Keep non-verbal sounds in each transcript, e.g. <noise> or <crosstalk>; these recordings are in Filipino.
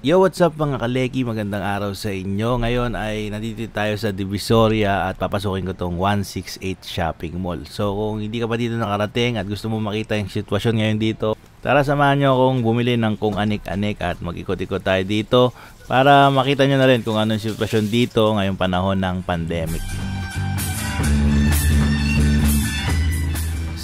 Yo, what's up mga kaleki? Magandang araw sa inyo. Ngayon ay nandito tayo sa Divisoria at papasukin ko tong 168 Shopping Mall. So kung hindi ka pa dito nakarating at gusto mo makita yung sitwasyon ngayon dito, tara samahan nyo akong bumili ng kung anik-anik at mag-ikot-ikot tayo dito para makita nyo na rin kung anong sitwasyon dito ngayong panahon ng pandemic.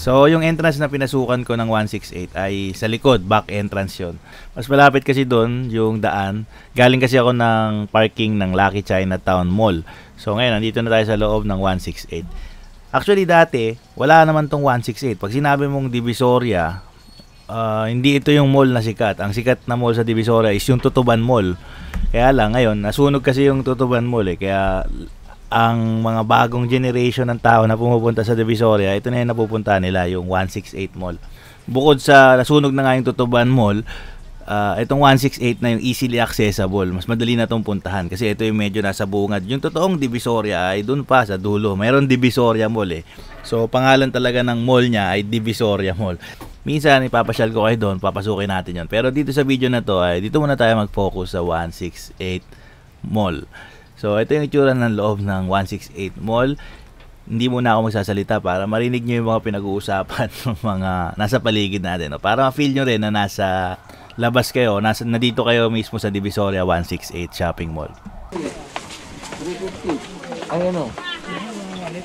So, yung entrance na pinasukan ko ng 168 ay sa likod, back entrance yon. Mas malapit kasi doon yung daan. Galing kasi ako ng parking ng Lucky Chinatown Mall. So, ngayon, nandito na tayo sa loob ng 168. Actually, dati, wala naman tong 168. Pag sinabi mong Divisoria, uh, hindi ito yung mall na sikat. Ang sikat na mall sa Divisoria is yung Tutuban Mall. Kaya lang, ngayon, nasunog kasi yung Tutuban Mall eh. Kaya ang mga bagong generation ng tao na pumupunta sa Divisoria, ito na yung napupunta nila, yung 168 Mall. Bukod sa nasunog na nga yung Tutuban Mall, uh, itong 168 na yung easily accessible. Mas madali na itong puntahan kasi ito yung medyo nasa bungad. Yung totoong Divisoria ay dun pa sa dulo. Mayroon Divisoria Mall eh. So, pangalan talaga ng mall niya ay Divisoria Mall. Minsan, ipapasyal ko kayo doon, papasukin natin yon Pero dito sa video na to, ay dito muna tayo mag-focus sa 168 Mall. So, ito yung itsura ng loob ng 168 Mall. Hindi muna ako magsasalita para marinig nyo yung mga pinag-uusapan <laughs> ng mga nasa paligid natin. No? Para ma-feel nyo rin na nasa labas kayo, nasa, nandito kayo mismo sa Divisoria 168 Shopping Mall. 350. Ay, ano? Ay, may mga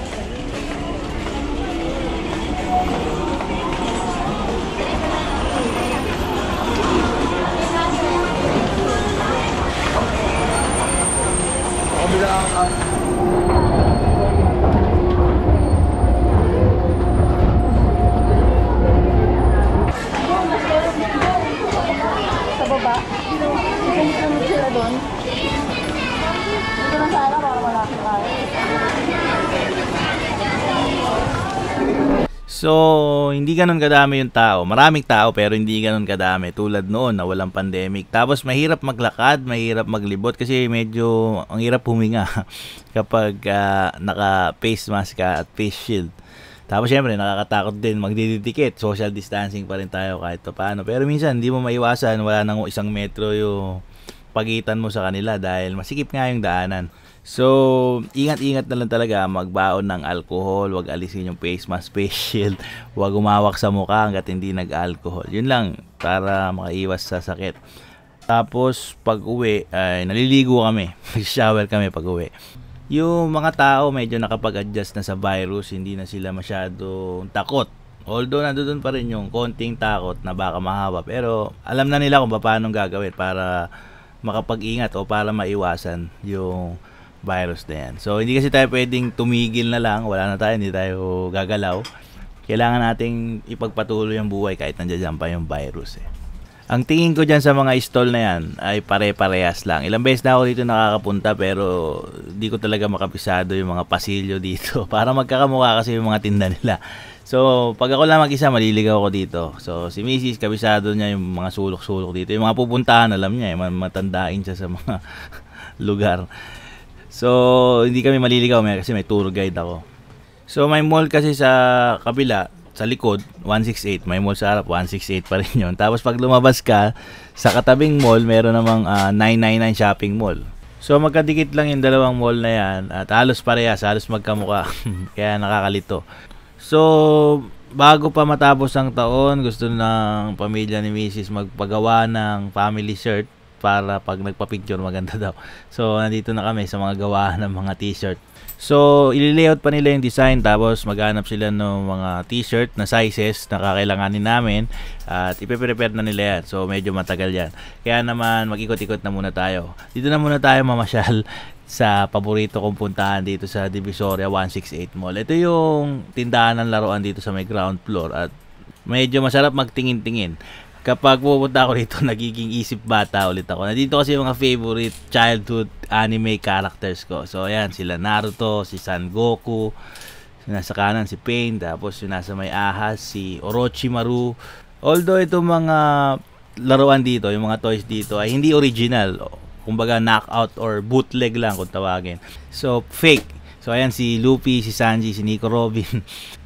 So, hindi ganun kadami yung tao. Maraming tao pero hindi ganun kadami tulad noon na walang pandemic. Tapos mahirap maglakad, mahirap maglibot kasi medyo ang hirap huminga <laughs> kapag uh, ah, naka face mask ka at face shield. Tapos syempre nakakatakot din magdidikit. Social distancing pa rin tayo kahit pa paano. Pero minsan hindi mo maiwasan wala nang isang metro yung pagitan mo sa kanila dahil masikip nga yung daanan. So, ingat-ingat na lang talaga magbaon ng alcohol, wag alisin yung face mask, <laughs> face shield, wag umawak sa mukha hanggat hindi nag-alcohol. Yun lang para makaiwas sa sakit. Tapos pag uwi, ay naliligo kami, <laughs> shower kami pag uwi. Yung mga tao medyo nakapag-adjust na sa virus, hindi na sila masyadong takot. Although nandoon pa rin yung konting takot na baka mahawa, pero alam na nila kung paano gagawin para makapag-ingat o para maiwasan yung virus na yan. So, hindi kasi tayo pwedeng tumigil na lang. Wala na tayo. Hindi tayo gagalaw. Kailangan nating ipagpatuloy ang buhay kahit nandiyan pa yung virus eh. Ang tingin ko dyan sa mga stall na yan ay pare-parehas lang. Ilang beses na ako dito nakakapunta pero di ko talaga makapisado yung mga pasilyo dito. <laughs> Para magkakamukha kasi yung mga tinda nila. So, pag ako lang mag-isa, maliligaw ako dito. So, si Mrs. kabisado niya yung mga sulok-sulok dito. Yung mga pupuntahan, alam niya eh. Matandain siya sa mga <laughs> lugar. So, hindi kami maliligaw may, kasi may tour guide ako. So, may mall kasi sa kabila, sa likod, 168. May mall sa harap, 168 pa rin yun. Tapos pag lumabas ka, sa katabing mall, meron namang uh, ah, 999 shopping mall. So magkadikit lang yung dalawang mall na yan at halos parehas, halos magkamuka. <laughs> Kaya nakakalito. So bago pa matapos ang taon, gusto ng pamilya ni Mrs. magpagawa ng family shirt para pag nagpa-picture maganda daw. So, nandito na kami sa mga gawaan <laughs> ng mga t-shirt. So, ililayout pa nila yung design tapos maghanap sila ng mga t-shirt na sizes na kakailanganin namin at ipe-prepare na nila yan. So, medyo matagal yan. Kaya naman, mag-ikot-ikot na muna tayo. Dito na muna tayo mamasyal <laughs> sa paborito kong puntahan dito sa Divisoria 168 Mall. Ito yung tindahan ng laruan dito sa may ground floor at medyo masarap magtingin-tingin kapag pupunta ako dito, <laughs> nagiging isip bata ulit ako. Nandito kasi yung mga favorite childhood anime characters ko. So, ayan, sila Naruto, si San Goku, nasa kanan si Pain, tapos yung nasa may ahas, si Orochimaru. Although itong mga laruan dito, yung mga toys dito, ay hindi original. Kumbaga, knockout or bootleg lang kung tawagin. So, fake. So, ayan si Luffy, si Sanji, si Nico Robin. <laughs>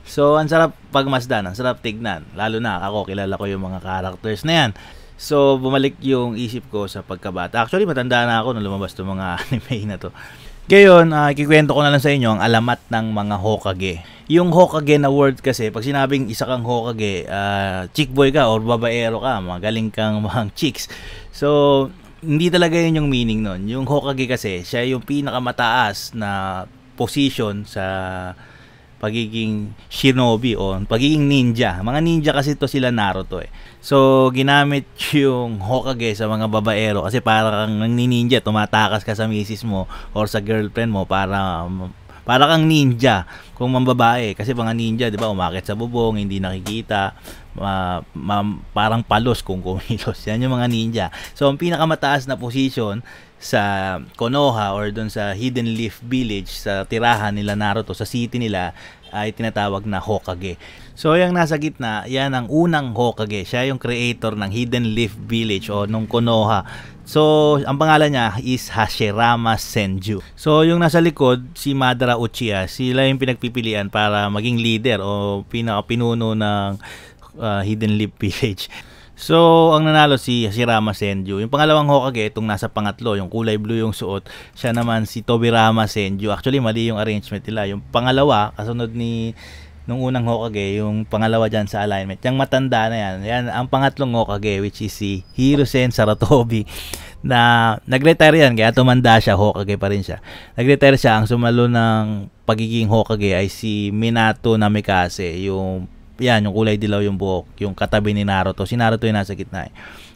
So, ang sarap pagmasdan, ang sarap tignan. Lalo na ako, kilala ko yung mga characters na yan. So, bumalik yung isip ko sa pagkabata. Actually, matanda na ako nung lumabas itong mga <laughs> anime na to. Ngayon, uh, ah, kikwento ko na lang sa inyo ang alamat ng mga Hokage. Yung Hokage na word kasi, pag sinabing isa kang Hokage, uh, chick boy ka or babaero ka, magaling kang <laughs> mga chicks. So, hindi talaga yun yung meaning nun. Yung Hokage kasi, siya yung pinakamataas na position sa pagiging shinobi o pagiging ninja. Mga ninja kasi to sila Naruto eh. So, ginamit <laughs> yung Hokage sa mga babaero kasi para kang ninja, tumatakas ka sa misis mo or sa girlfriend mo para para kang ninja kung mambabae kasi mga ninja 'di ba umakyat sa bubong hindi nakikita uh, ma- parang palos kung kumilos. Yan yung mga ninja. So, ang pinakamataas na position sa Konoha or doon sa Hidden Leaf Village sa tirahan nila Naruto, sa city nila, ay tinatawag na Hokage. So, yung nasa gitna, yan ang unang Hokage. Siya yung creator ng Hidden Leaf Village o nung Konoha. So, ang pangalan niya is Hashirama Senju. So, yung nasa likod, si Madara Uchiha. Sila yung pinagpipilian para maging leader o pina- pinuno ng uh, Hidden Leaf <laughs> Village. So, ang nanalo si Hashirama Senju. Yung pangalawang Hokage, itong nasa pangatlo, yung kulay blue yung suot. Siya naman si Tobirama Senju. Actually, mali yung arrangement nila. Yung pangalawa, kasunod ni nung unang Hokage, yung pangalawa dyan sa alignment. Yung matanda na yan. Yan, ang pangatlong Hokage, which is si Hirosen Saratobi. <laughs> Na nag-retire yan, kaya tumanda siya, Hokage pa rin siya. Nag-retire siya, ang sumalo ng pagiging Hokage ay si Minato Namikaze, yung yan, yung kulay dilaw yung buhok, yung katabi ni Naruto. Si Naruto yung nasa gitna. Eh.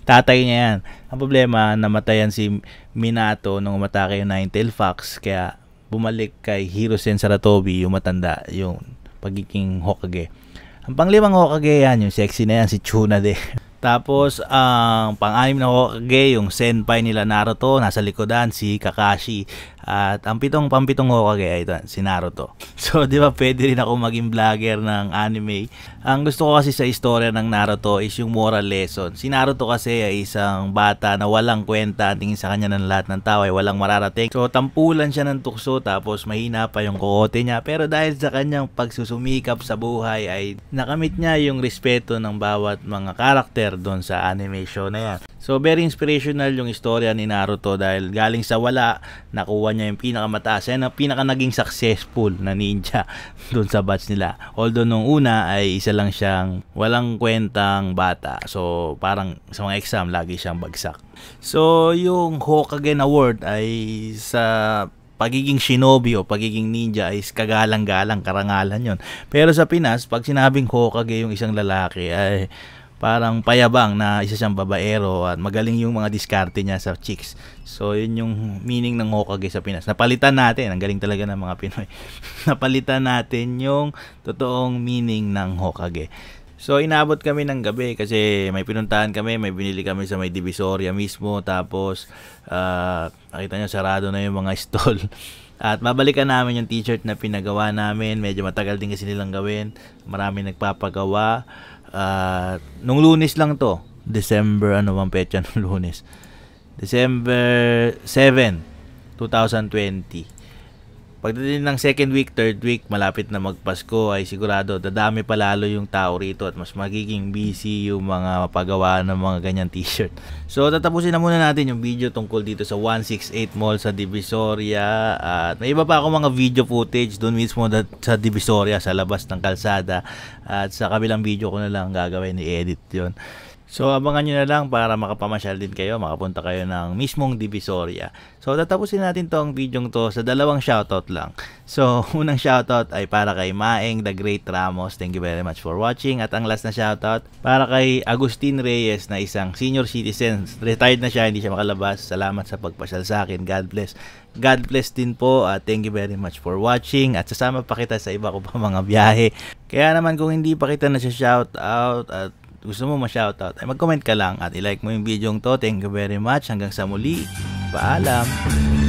Tatay niya yan. Ang problema, namatayan si Minato nung umatake yung Ninetale Fox, kaya bumalik kay Hirosen Saratobi, yung matanda, yung pagiging Hokage. Ang panglimang Hokage yan, yung sexy na yan, si Tsunade. <laughs> Tapos, ang uh, pang-anim na Hokage, yung senpai nila Naruto, nasa likodan, si Kakashi. At ang pitong pampitong Hokage ay ito, si Naruto. <laughs> So, di ba pwede rin ako maging vlogger ng anime. Ang gusto ko kasi sa istorya ng Naruto is yung moral lesson. Si Naruto kasi ay isang bata na walang kwenta. Ang tingin sa kanya ng lahat ng tao ay walang mararating. So, tampulan siya ng tukso tapos mahina pa yung kokote niya. Pero dahil sa kanyang pagsusumikap sa buhay ay nakamit niya yung respeto ng bawat mga karakter doon sa animation na yan. So, very inspirational yung istorya ni Naruto dahil galing sa wala, nakuha niya yung pinakamataas. Yan ang pinaka naging successful na ninja <laughs> doon sa batch nila. Although nung una ay isa lang siyang walang kwentang bata. So parang sa mga exam lagi siyang bagsak. So yung Hokage Award ay sa pagiging shinobi o pagiging ninja is kagalang-galang karangalan yon. Pero sa Pinas, pag sinabing Hokage yung isang lalaki ay parang payabang na isa siyang babaero at magaling yung mga diskarte niya sa chicks. So, yun yung meaning ng Hokage sa Pinas. Napalitan natin, ang galing talaga ng mga Pinoy. <laughs> Napalitan natin yung totoong meaning ng Hokage. So, inabot kami ng gabi kasi may pinuntahan kami, may binili kami sa may Divisoria mismo. Tapos, uh, nakita niyo, sarado na yung mga <laughs> stall. At babalikan namin yung t-shirt na pinagawa namin. Medyo matagal din kasi nilang gawin. Marami nagpapagawa. At uh, nung lunes lang to. December, ano bang petsa nung <laughs> lunes? December 7, 2020. Pagdating ng second week, third week, malapit na magpasko ay sigurado dadami pa lalo yung tao rito at mas magiging busy yung mga paggawa ng mga ganyan t-shirt. <laughs> So tatapusin na muna natin yung video tungkol dito sa 168 Mall sa Divisoria at may iba pa akong mga video footage doon mismo sa Divisoria sa labas ng kalsada at sa kabilang video ko na lang gagawin i-edit yon So abangan nyo na lang para makapamasyal din kayo, makapunta kayo ng mismong Divisoria. So tatapusin natin tong video to sa dalawang shoutout lang. So <laughs> unang shoutout ay para kay Maeng The Great Ramos, thank you very much for watching. At ang last na shoutout para kay Agustin Reyes na isang senior citizen, retired na siya, hindi siya makalabas. Salamat sa pagpasyal sa akin, God bless. God bless din po at thank you very much for watching at sasama pa kita sa iba ko pa mga biyahe. Kaya naman kung hindi pa kita na shoutout at gusto mo ma-shoutout, ay mag-comment ka lang at i-like mo yung video ng to. Thank you very much. Hanggang sa muli. Paalam.